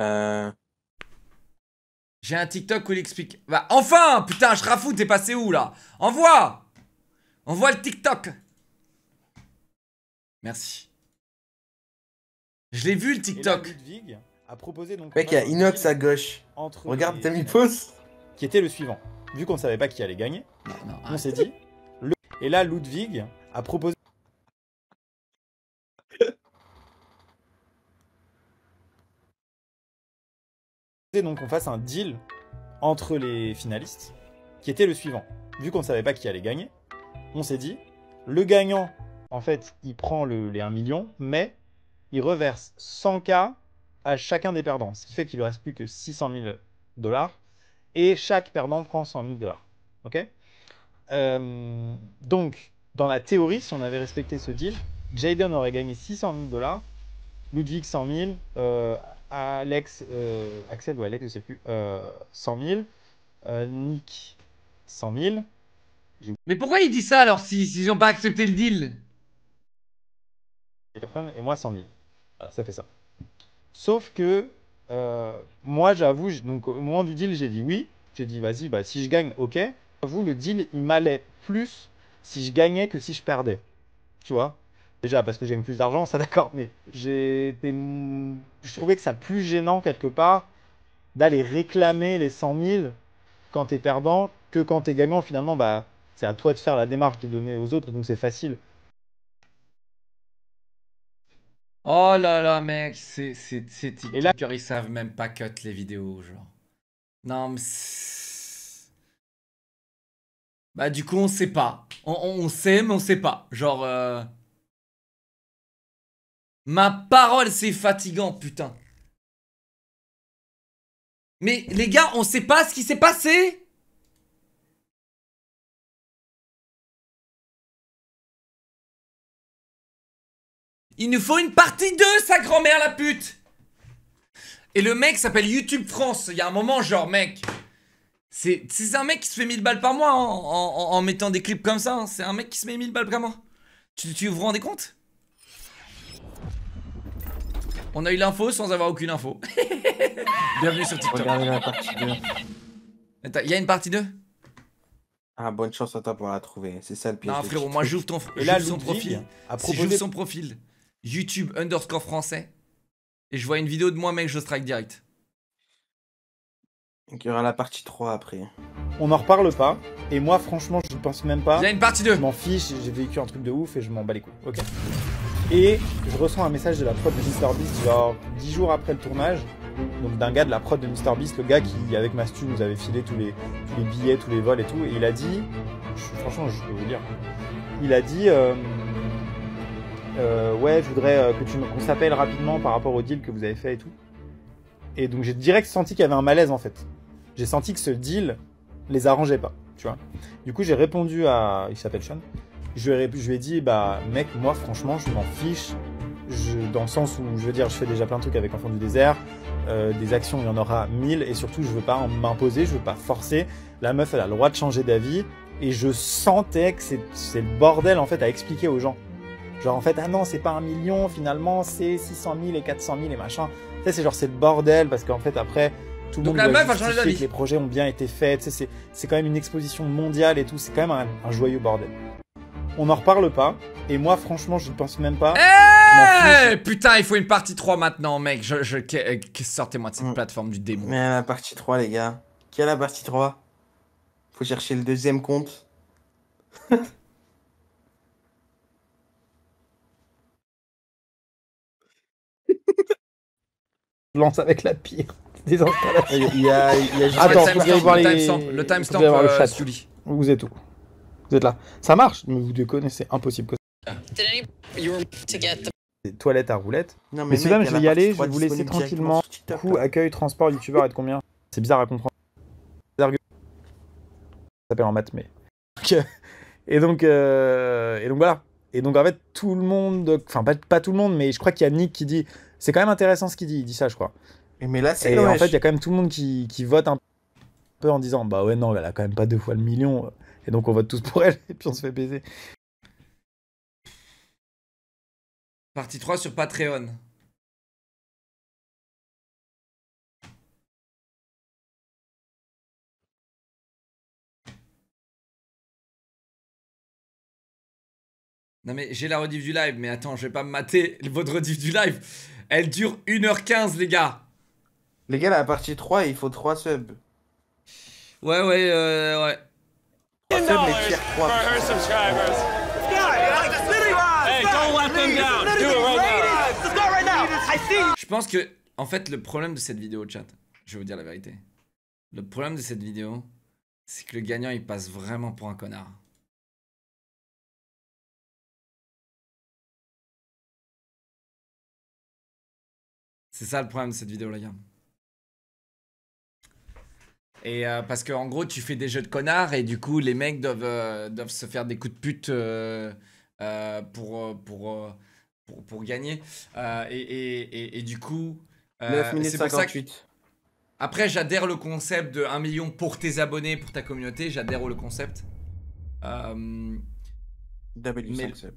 Euh. J'ai un TikTok où il explique. Bah, enfin Putain, je rafoute, t'es passé où là Envoie Envoie le TikTok Merci. Je l'ai vu le TikTok. proposé donc. Mec, il y a Inox à gauche. Regarde, t'as mis pause. Qui était le suivant. Vu qu'on ne savait pas qui allait gagner, on s'est dit. Et là, Ludwig a proposé. donc qu'on fasse un deal entre les finalistes, qui était le suivant. Vu qu'on ne savait pas qui allait gagner, on s'est dit, le gagnant en fait, il prend les 1 million, mais il reverse 100K à chacun des perdants, ce qui fait qu'il ne reste plus que 600 000 dollars, et chaque perdant prend 100 000 dollars. Ok euh, Donc, dans la théorie, si on avait respecté ce deal, Jaden aurait gagné 600 000 dollars, Ludwig 100 000, euh, Alex, euh, Axel ou Alex, je sais plus, 100 000, Nick 100 000. Mais pourquoi il dit ça alors s'ils si, si n'ont pas accepté le deal et moi 100 000. ça fait ça. Sauf que euh, moi, j'avoue, donc au moment du deal, j'ai dit oui. J'ai dit vas-y, bah, si je gagne, ok. J'avoue, le deal, il m'allait plus si je gagnais que si je perdais. Tu vois Déjà parce que j'aime plus d'argent, ça d'accord, mais j'étais, je trouvais que ça plus gênant quelque part d'aller réclamer les 100 000 quand t'es perdant que quand t'es gagnant. Finalement, bah, c'est à toi de faire la démarche de donner aux autres, donc c'est facile. Oh là là, mec, c'est Et là, ils savent même pas cut les vidéos, genre. Non, mais. Bah, du coup, on sait pas. On, sait, mais on sait pas. Genre. Euh, Ma parole, c'est fatigant, putain. Mais les gars, on sait pas ce qui s'est passé Il nous faut une partie 2, sa grand-mère la pute Et le mec s'appelle YouTube France. Il y a un moment, genre, mec. C'est un mec qui se fait 1000 balles par mois hein, en, mettant des clips comme ça. Hein. C'est un mec qui se met 1000 balles par mois. Tu, tu vous rendez compte On a eu l'info sans avoir aucune info. Bienvenue sur TikTok. il y a une partie 2 ah, bonne chance à toi pour la trouver. C'est ça le piège. Non, frérot, moi j'ouvre ton Et là, son profil. j'ouvre son profil, YouTube underscore français. Et je vois une vidéo de moi, mec, je strike direct. Donc Il y aura la partie 3 après. On n'en reparle pas. Et moi, franchement, je ne pense même pas. Il y a une partie 2. Je m'en fiche, j'ai vécu un truc de ouf et je m'en bats les couilles. Ok. Et je reçois un message de la prod de MrBeast, genre 10 jours après le tournage. Donc d'un gars de la prod de MrBeast, le gars qui, avec Mastu, nous avait filé tous les, billets, tous les vols et tout. Et il a dit. franchement, je peux vous dire. Il a dit. Euh, euh, ouais, je voudrais euh, que tu qu'on s'appelle rapidement par rapport au deal que vous avez fait et tout. Et donc j'ai direct senti qu'il y avait un malaise en fait. J'ai senti que ce deal les arrangeait pas, tu vois. Du coup j'ai répondu à, il s'appelle Sean. Je lui, ai, je lui dit bah mec moi franchement je m'en fiche. dans le sens où je veux dire je fais déjà plein de trucs avec Enfants du désert. Euh, des actions, il y en aura mille et surtout je veux pas m'imposer, je veux pas forcer. La meuf elle a le droit de changer d'avis et je sentais que c'est le bordel en fait à expliquer aux gens. Genre en fait, ah non, c'est pas un million, finalement c'est 600 000 et 400 000 et machin. Tu sais, c'est genre c'est le bordel parce qu'en fait après, tout le monde la meuf Les projets ont bien été faits, c'est, quand même une exposition mondiale et tout, c'est quand même un, joyeux bordel. On n'en reparle pas, et moi franchement je ne pense même pas. Eh putain, il faut une partie 3 maintenant, mec. Je, euh, sortez-moi de cette mm. plateforme du démon. Mais la partie 3, les gars. Quelle la partie 3 Faut chercher le deuxième compte. Je lance avec la pire des installations. il y a, il y a juste Attends, le faut voir le euh, timestamp Vous êtes où Vous êtes là. Ça marche, mais vous déconnez, c'est impossible que ça. toilettes à roulettes. Non, mais Messieurs, je vais y aller, je vais vous laisser tranquillement. Coup, accueil, transport, youtubeur, et combien C'est bizarre à comprendre. Ça s'appelle en maths, mais. et donc, euh... et donc voilà. Et donc en fait, tout le monde, enfin pas tout le monde, mais je crois qu'il y a Nick qui dit c'est quand même intéressant ce qu'il dit. Il dit ça, je crois. Mais, mais là, c'est. Et en fait, il y a quand même tout le monde qui, qui vote un peu en disant Bah ouais, non, elle a quand même pas deux fois le million. Et donc, on vote tous pour elle. Et puis, on se fait baiser. Partie 3 sur Patreon. Non mais j'ai la rediff du live, mais attends, je vais pas me mater votre rediff du live. Elle dure 1h15, les gars. Les gars, la partie 3, il faut 3 subs. Ouais, ouais, euh, ouais. Je pense que, en fait, le problème de cette vidéo, chat, je vais vous dire la vérité. Le problème de cette vidéo, c'est que le gagnant, il passe vraiment pour un connard. C'est ça le problème de cette vidéo, les gars. Et euh, parce que en gros, tu fais des jeux de connards et du coup, les mecs doivent, euh, doivent se faire des coups de pute euh, pour, pour, pour, gagner. Et, et, et, du coup. 9 Après, j'adhère le concept de 1 million pour tes abonnés, pour ta communauté. J'adhère le concept. Euh... W5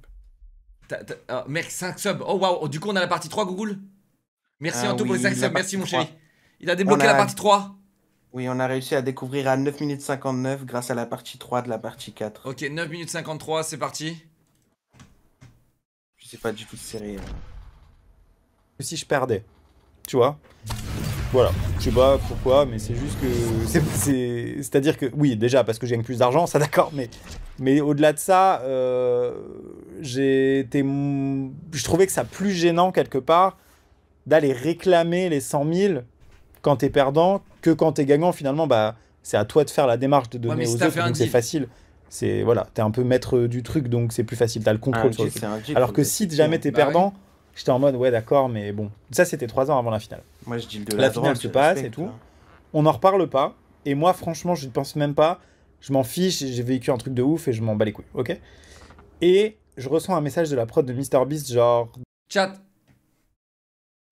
Mec, 5 subs. Oh waouh, du coup, on a la partie 3 Google Merci ah en tout pour les accès, merci mon chéri. Il a débloqué la partie 3. Oui, on a réussi à découvrir à 9 minutes 59 grâce à la partie 3 de la partie 4. Ok, 9 minutes 53, c'est parti. Je sais pas du tout si c'est hein. Si je perdais, tu vois voilà, je sais pas pourquoi, mais c'est juste que. C'est-à-dire que, oui, déjà, parce que j'ai plus d'argent, ça d'accord, mais, mais au-delà de ça, euh, j'ai été. Je trouvais que ça plus gênant quelque part d'aller réclamer les 100 000 quand t'es perdant que quand t'es gagnant finalement bah c'est à toi de faire la démarche de donner aux autres donc c'est facile c'est voilà t'es un peu maître du truc donc c'est plus facile t'as le contrôle ah, sur le alors que si jamais hein. t'es bah perdant j'étais en mode ouais d'accord mais bon ça c'était trois ans avant la finale moi je dis de la, la finale se passe et tout on en reparle pas et moi franchement je ne pense même pas je m'en fiche j'ai vécu un truc de ouf et je m'en bats les couilles ok et je reçois un message de la prod de MrBeast genre chat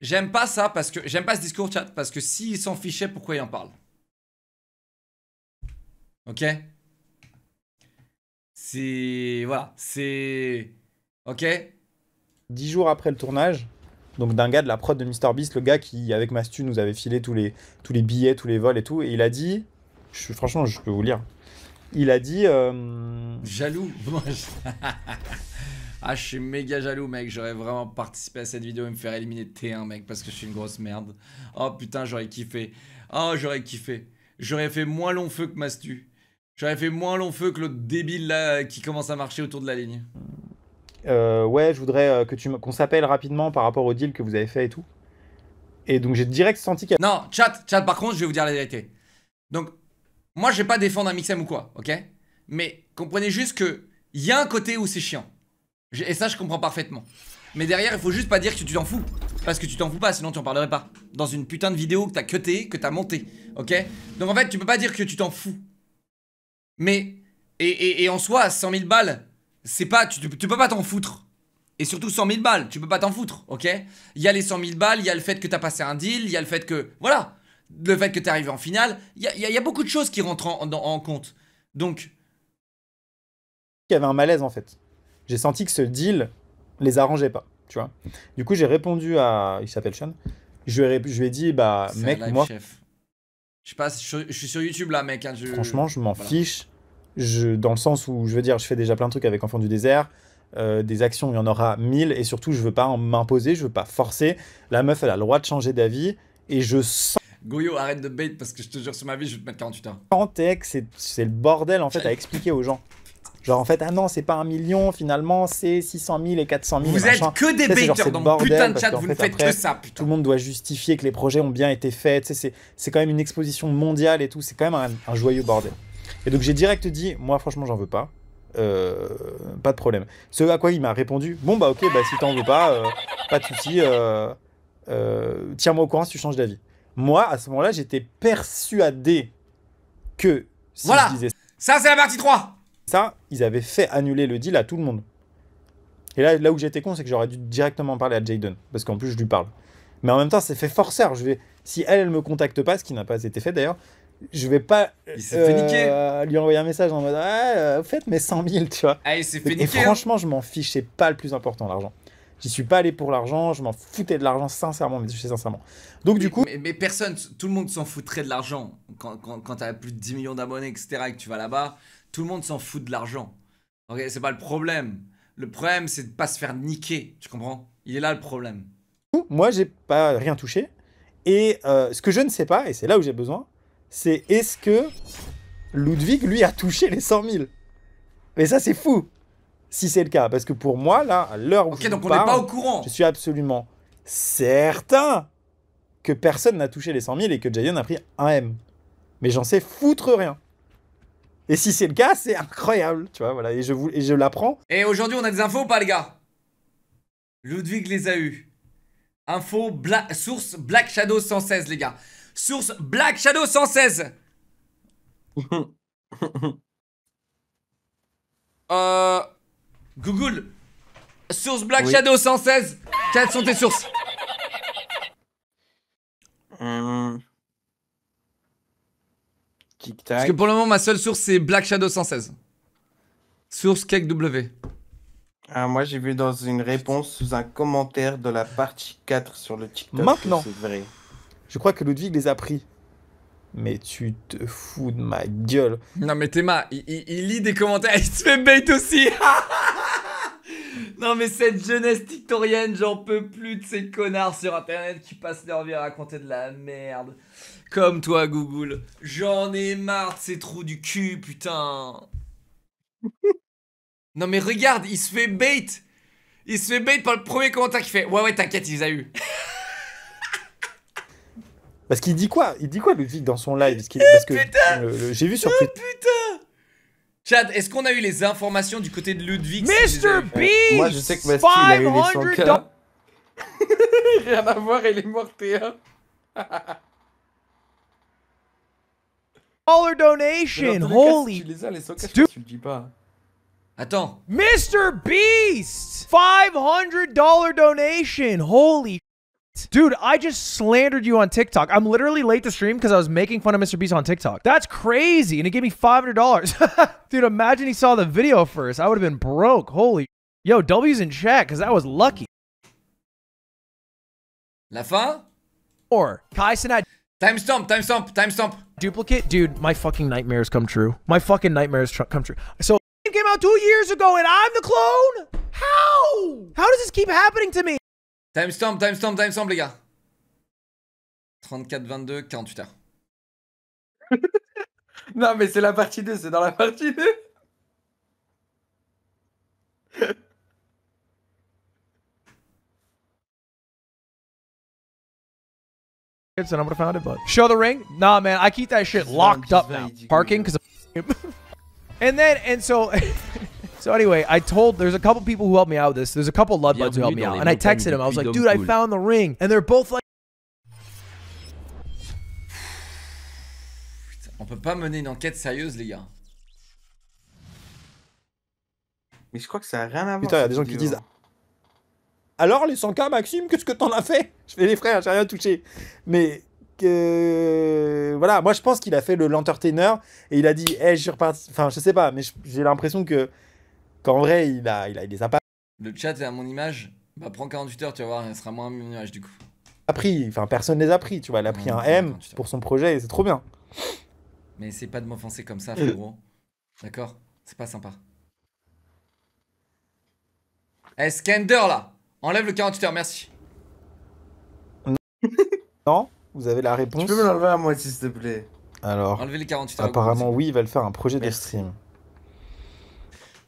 J'aime pas ça parce que j'aime pas ce discours chat parce que s'ils s'en fichaient, pourquoi ils en parlent Ok C'est voilà, c'est ok. Dix jours après le tournage, donc d'un gars de la prod de Mister Beast, le gars qui avec Mastu nous avait filé tous les tous les billets, tous les vols et tout, et il a dit, je, franchement, je peux vous lire. Il a dit euh, Jaloux, jaloux. Ah, je suis méga jaloux, mec. J'aurais vraiment participé à cette vidéo et me faire éliminer T1, mec, parce que je suis une grosse merde. Oh putain, j'aurais kiffé. Oh, j'aurais kiffé. J'aurais fait moins long feu que Mastu. J'aurais fait moins long feu que l'autre débile là qui commence à marcher autour de la ligne. Euh, ouais, je voudrais euh, que tu qu'on s'appelle rapidement par rapport au deal que vous avez fait et tout. Et donc j'ai direct senti qu'il Non, chat, chat, par contre, je vais vous dire la vérité. Donc, moi, je vais pas défendre un mixem ou quoi, ok Mais comprenez juste que il y a un côté où c'est chiant. Et ça, je comprends parfaitement. Mais derrière, il faut juste pas dire que tu t'en fous. Parce que tu t'en fous pas, sinon tu en parlerais pas. Dans une putain de vidéo que t'as cuté, que t'as monté. Ok Donc en fait, tu peux pas dire que tu t'en fous. Mais. Et, et, en soi, 100 000 balles, c'est pas. Tu, tu, peux pas t'en foutre. Et surtout 100 000 balles, tu peux pas t'en foutre. Ok Il y a les 100 000 balles, il y a le fait que t'as passé un deal, il y a le fait que. Voilà Le fait que t'es arrivé en finale. Il y a, beaucoup de choses qui rentrent en, en compte. Donc. Il y avait un malaise en fait j'ai senti que ce deal les arrangeait pas, tu vois. Du coup, j'ai répondu à. Il s'appelle Sean. Je lui, ai, je dit, bah, mec, moi. Je pas, je, suis sur YouTube là, mec. Hein, Franchement, je m'en fiche. Je, dans le sens où, je veux dire, je fais déjà plein de trucs avec Enfants du désert. Euh, des actions, il y en aura mille. Et surtout, je veux pas m'imposer, je veux pas forcer. La meuf, elle a le droit de changer d'avis. Et je sens. Goyo, arrête de bait parce que je te jure, sur ma vie, je vais te mettre 48 heures. 40h, c'est le bordel en fait à expliquer aux gens. Genre, en fait, ah non, c'est pas un million, finalement, c'est 600 000 et 400 000. Vous êtes que des baiters dans bordel, putain de chat, vous ne faites que ça. Putain. Tout le monde doit justifier que les projets ont bien été faits. C'est quand même une exposition mondiale et tout. C'est quand même un, joyeux bordel. Et donc, j'ai direct dit, moi, franchement, j'en veux pas. Euh, pas de problème. Ce à quoi il m'a répondu, bon, bah, ok, bah, si t'en veux pas, euh, pas de souci. Euh, tiens-moi au courant si tu changes d'avis. Moi, à ce moment-là, j'étais persuadé que si voilà. je disais ça, c'est la partie 3 ça, ils avaient fait annuler le deal à tout le monde. Et là, là où j'étais con, c'est que j'aurais dû directement parler à Jayden parce qu'en plus, je lui parle. Mais en même temps, c'est fait forceur. Je vais, si elle, elle me contacte pas, ce qui n'a pas été fait d'ailleurs, je vais pas euh, lui envoyer un message en mode ah, fait, mais 100 000, tu vois. Ah, et hein. franchement, je m'en fiche, c'est pas le plus important, l'argent. J'y suis pas allé pour l'argent, je m'en foutais de l'argent, sincèrement, mais je suis sincèrement. Donc, du coup. Mais, personne, tout le monde s'en foutrait de l'argent. Quand, quand, quand t'as plus de 10 millions d'abonnés, etc., et que tu vas là-bas, tout le monde s'en fout de l'argent. Ok, c'est pas le problème. Le problème, c'est de pas se faire niquer. Tu comprends Il est là le problème. Moi, j'ai pas rien touché. Et euh, ce que je ne sais pas, et c'est là où j'ai besoin, c'est est-ce que Ludwig, lui, a touché les 100 000 Mais ça, c'est fou si c'est le cas. Parce que pour moi, là, à l'heure où donc on n'est pas au courant. je suis absolument certain que personne n'a touché les 100 000 et que Jayon a pris un M. Mais j'en sais foutre rien. Et si c'est le cas, c'est incroyable, tu vois, voilà, et je, vous, l'apprends. Et aujourd'hui, on a des infos ou pas, les gars Ludwig les a eues. Info, source Black Shadow 116, les gars. Source Black Shadow 116 Euh... Google Source Black Shadow 116 Quelles sont tes sources euh, parce que pour le moment, ma seule source, c'est Black Shadow 116. Source KekW Ah, moi, j'ai vu dans une réponse sous un commentaire de la partie 4 sur le TikTok. Maintenant. C'est vrai. Je crois que Ludwig les a pris. Mais tu te fous de ma gueule. Non, mais Théma, il, lit des commentaires. Il se fait bait aussi. non, mais cette jeunesse victorienne j'en peux plus de ces connards sur internet qui passent leur vie à raconter de la merde. Comme toi, Google. J'en ai marre c'est trop du cul, putain. non, mais regarde, il se fait bait. Il se fait bait par le premier commentaire qu'il fait Ouais, ouais, t'inquiète, il les a eu. Parce qu'il dit quoi Il dit quoi, Ludwig, dans son live Parce, eh, que j'ai vu sur oh, putain Chad, est-ce qu'on a eu les informations du côté de Ludwig Mr. Beast Moi, je sais que Rien à voir, il est morte, hein dollar donation. Holy. Cas, tu les as, les pas. Attends. Mr. Beast! $500 donation. Holy Dude, I just slandered you on TikTok. I'm literally late to stream because I was making fun of Mr. Beast on TikTok. That's crazy. And he gave me $500. Dude, imagine he saw the video first. I would have been broke. Holy. Yo, W's in chat because that was lucky. La fin? Or Kaisen Sinai. Time stump, time stump, time stump. Duplicate? Dude, my fucking nightmares come true. My fucking nightmares come true. So, it came out two years ago and I'm the clone? How? How does this keep happening to me? Time stump, time stump, time stump, les gars. 34, 22, 48 heures. non, mais c'est la partie 2, c'est dans la partie 2. and I'm gonna found it, but show the ring. Nah, man, I keep that shit locked up now. Parking because, and then and so, so anyway, I told there's a couple people who helped me out with this. There's a couple love buds who helped me out, and I texted him. I was like, dude, I found the ring, and they're both like. On peut pas mener une enquête sérieuse, les gars. Mais je crois que ça a rien à voir. Putain, il y a des gens qui disent. Alors les 100K, Maxime, qu'est-ce que t'en as fait je fais les frères, j'ai rien touché. Mais que... voilà, moi je pense qu'il a fait le l'entertainer et il a dit, eh je suis reparti. Enfin, je sais pas, mais j'ai l'impression que qu'en vrai, il a, il a, il les a pas. Le chat est à mon image. Bah prends 48 heures, tu vas voir, il sera moins à mon image du coup. A pris, enfin personne les a pris, tu vois. Elle a pris un M pour son projet et c'est trop bien. Mais c'est pas de m'offenser comme ça, gros. D'accord C'est pas sympa. Eh, là Enlève le 48 heures, merci. Non Vous avez la réponse Tu peux me l'enlever à moitié, s'il te plaît. Alors, Enlever les 48 apparemment, oui, il va le faire un projet de stream.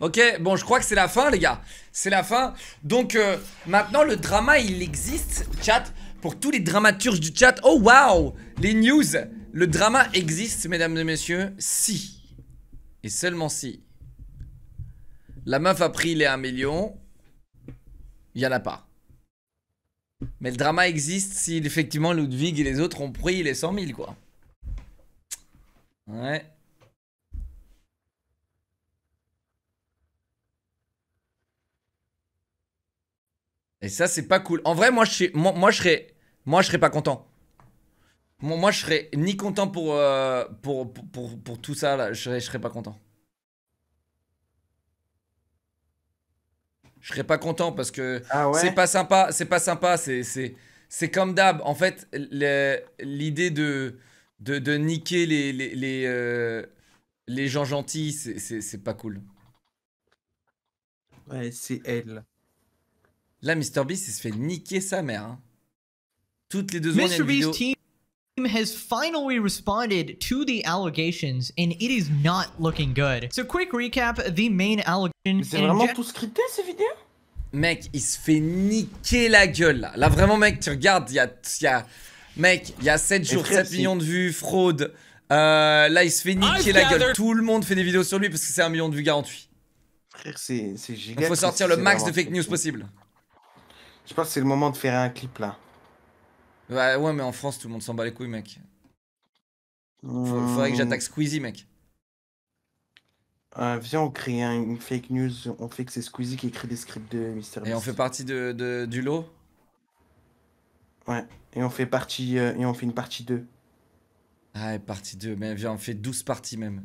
Ok, bon, je crois que c'est la fin, les gars. C'est la fin. Donc, euh, maintenant, le drama, il existe, chat, pour tous les dramaturges du chat. Oh, waouh Les news Le drama existe, mesdames et messieurs, si. Et seulement si. La meuf a pris les 1 million. Il n'y en a pas. Mais le drama existe si effectivement Ludwig et les autres ont pris les 100 000, quoi. Ouais. Et ça, c'est pas cool. En vrai, moi, je, moi, je serais, moi, je serais pas content. Moi, je serais ni content euh, pour, pour, pour, pour, tout ça, là. Je serais, je serais pas content. je serais pas content parce que ah c'est pas sympa, c'est pas sympa, c'est comme d'hab. En fait, l'idée de, de, de, niquer les, les, les, euh, les gens gentils, c'est pas cool. Ouais, c'est elle. Là, MrBeast, il se fait niquer sa mère. Hein. Toutes les deux secondes, il y has finally responded to the allegations and it is not looking good. So quick recap, the main allegations... C'est vraiment tout scripté ces vidéos Mec, il se fait niquer la gueule là. Là vraiment mec, tu regardes, il y a, Mec, il y a 7 jours, 7 millions de vues, fraude. Euh, là, il se fait niquer la gueule. Tout le monde fait des vidéos sur lui parce que c'est un million de vues garanti. Frère, c'est giga. Il faut sortir le max de fake news possible. Je pense que c'est le moment de faire un clip là. Bah ouais, mais en France, tout le monde s'en bat les couilles, mec. Hmm. Faudrait que j'attaque Squeezie, mec. Euh, viens, on crée une fake news. On fait que c'est Squeezie qui écrit des scripts de Mister Et on fait partie de, de- du lot ouais Et on fait partie. Euh, et on fait une partie 2. Ah, partie 2, mais viens, on fait 12 parties même.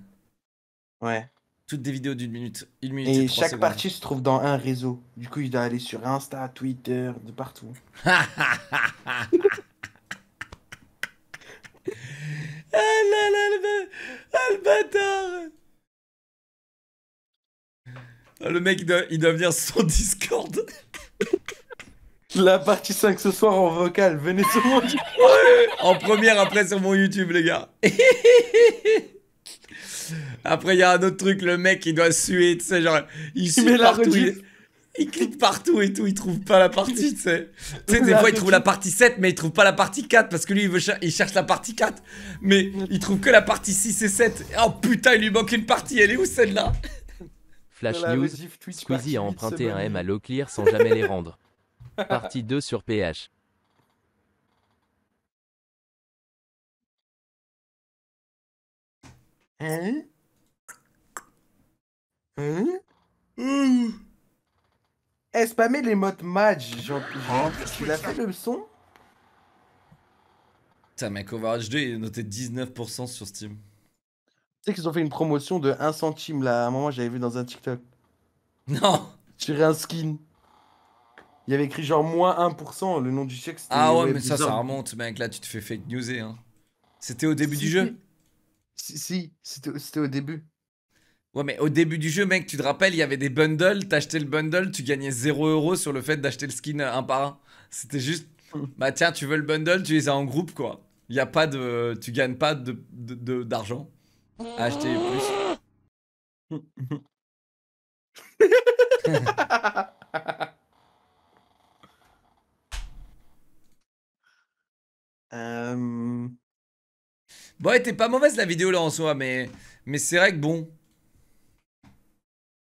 Ouais. Toutes des vidéos d'une minute. Une minute et, Et chaque partie se trouve dans un réseau. Du coup, il doit aller sur Insta, Twitter, de partout. Ah le, bâtard Le mec, il doit, venir sur son Discord. La partie 5 ce soir en vocal, venez sur mon YouTube. en première, après sur mon YouTube, les gars. après, il y a un autre truc, le mec, il doit suer, tu sais, genre, il, suit met la partout il clique partout et tout, il trouve pas la partie, tu sais. Tu sais, des bah, fois, il trouve la partie 7, mais il trouve pas la partie 4 parce que lui, il, veut il cherche la partie 4, mais il trouve que la partie 6 et 7. Oh putain, il lui manque une partie, elle est où celle-là Flash News Squeezie a emprunté un M à clear sans jamais les rendre. Partie 2 sur PH. Hein Hein, hein, hein eh, spammer les modes match, genre, hein tu l'as fait le son Putain, mec, Overwatch 2 il est noté 19% sur Steam. Tu sais qu'ils ont fait une promotion de 1 centime là, à un moment j'avais vu dans un TikTok. Non Tirer un skin. Il y avait écrit genre moins 1%, le nom du chèque c'était. Ah ouais, mais ça, ça remonte, mec, là tu te fais fake newser. Hein. C'était au début du jeu Si, si, c'était au début. Ouais, mais au début du jeu, mec, tu te rappelles, il y avait des bundles, t'achetais le bundle, tu gagnais 0€ sur le fait d'acheter le skin euh, un par un. C'était juste, mm. bah tiens, tu veux le bundle, tu les as en groupe, quoi. Il y a pas de, tu gagnes pas de d'argent à acheter plus. Euh, hmm. Bon, pas mauvaise la vidéo là en soi, mais c'est vrai que bon,